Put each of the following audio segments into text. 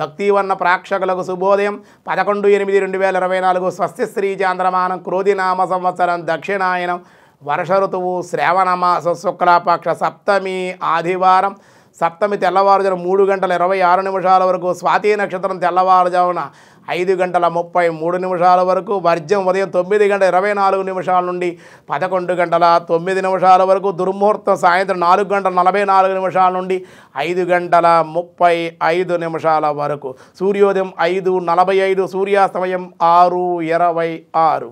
భక్తివర్ణ ప్రేక్షకులకు శుభోదయం పదకొండు ఎనిమిది రెండు వేల ఇరవై నాలుగు స్వస్తి శ్రీ చాంద్రమానం క్రోధినామ సంవత్సరం దక్షిణాయనం వర్ష ఋతువు శ్రావణమాస శుక్లపక్ష సప్తమి ఆదివారం సప్తమి తెల్లవారుజామున మూడు గంటల ఇరవై ఆరు నిమిషాల వరకు స్వాతి నక్షత్రం తెల్లవారుజామున ఐదు గంటల ముప్పై మూడు నిమిషాల వరకు వర్జం ఉదయం తొమ్మిది గంటల ఇరవై నాలుగు నిమిషాల నుండి పదకొండు గంటల తొమ్మిది నిమిషాల వరకు దుర్ముహూర్తం సాయంత్రం నాలుగు గంటల నలభై నాలుగు నిమిషాల నుండి ఐదు గంటల ముప్పై ఐదు నిమిషాల వరకు సూర్యోదయం ఐదు నలభై ఐదు సూర్యాస్తమయం ఆరు ఇరవై ఆరు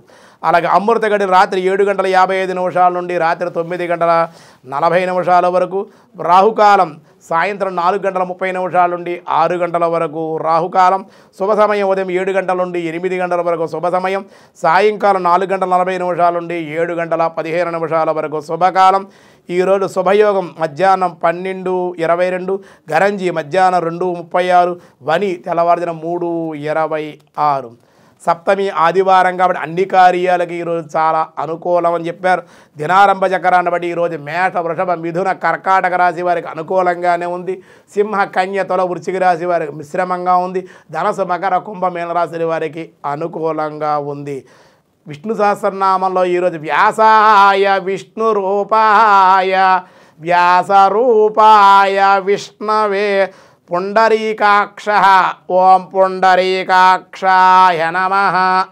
అలాగే అమృతగడి రాత్రి ఏడు గంటల యాభై ఐదు నిమిషాల నుండి రాత్రి తొమ్మిది గంటల నలభై నిమిషాల వరకు రాహుకాలం సాయంత్రం నాలుగు గంటల ముప్పై నిమిషాల నుండి ఆరు గంటల వరకు రాహుకాలం శుభ సమయం ఉదయం ఏడు గంటల నుండి ఎనిమిది గంటల వరకు శుభ సమయం సాయంకాలం నాలుగు గంటల నలభై నిమిషాల నుండి ఏడు గంటల పదిహేను నిమిషాల వరకు శుభకాలం ఈరోజు శుభయోగం మధ్యాహ్నం పన్నెండు ఇరవై రెండు గరంజీ మధ్యాహ్నం రెండు ముప్పై ఆరు వని తెల్లవారుజన మూడు ఇరవై ఆరు సప్తమి ఆదివారం కాబట్టి అన్ని కార్యాలకి ఈరోజు చాలా అనుకూలం అని చెప్పారు దినారంభ చక్రాన్ని బట్టి ఈరోజు మేష వృషభ మిథున కర్కాటక రాశి వారికి అనుకూలంగానే ఉంది సింహ కన్య తొల వృశ్చిక రాశి వారికి మిశ్రమంగా ఉంది ధనసు మకర కుంభ మీనరాశి వారికి అనుకూలంగా ఉంది విష్ణు సహస్రనామంలో ఈరోజు వ్యాసాయ విష్ణు రూపాయ వ్యాస రూపాయ విష్ణవే పుండరీకాక్ష ఓం పుండరీకాక్షాయ నమ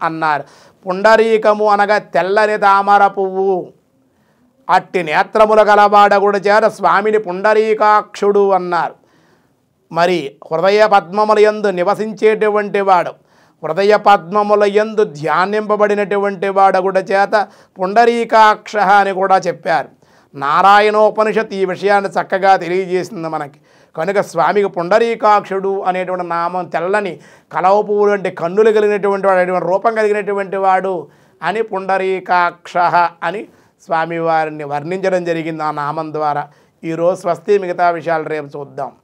అన్నారు పుండరీకము అనగా తెల్లని తామర పువ్వు అట్టి నేత్రములు గలవాడగుడు చేత స్వామిని పుండరీకాక్షుడు అన్నారు మరి హృదయ పద్మముల యందు నివసించేటువంటి వాడు హృదయ పద్మముల యందు ధ్యానింపబడినటువంటి వాడగుడ చేత పుండరీకాక్ష అని కూడా చెప్పారు నారాయణోపనిషత్ ఈ విషయాన్ని చక్కగా తెలియజేసింది మనకి కనుక స్వామికి పుండరీకాక్షుడు అనేటువంటి నామం తెల్లని కలవపువ్వు వంటి కన్నులు కలిగినటువంటి వాడు అటువంటి రూపం కలిగినటువంటి వాడు అని పుండరీకాక్ష అని స్వామివారిని వర్ణించడం జరిగింది ఆ నామం ద్వారా ఈరోజు స్వస్తి మిగతా విషయాలు రేపు చూద్దాం